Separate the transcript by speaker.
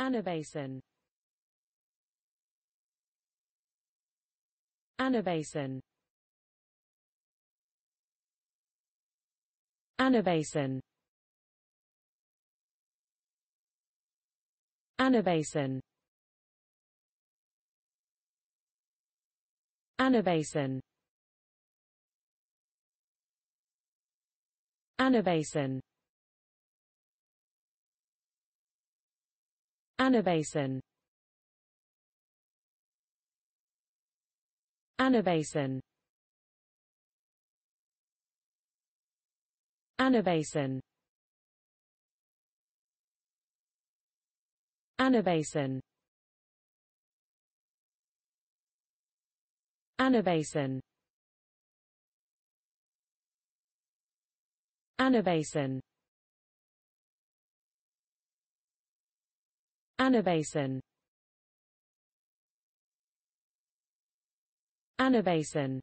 Speaker 1: Anabasin Anabasin Anabasin Anabasin Anabasin Anabasin Anabasin Anabasin Anabasin Anabasin Anabasin Anabasin Anabasin Anabasin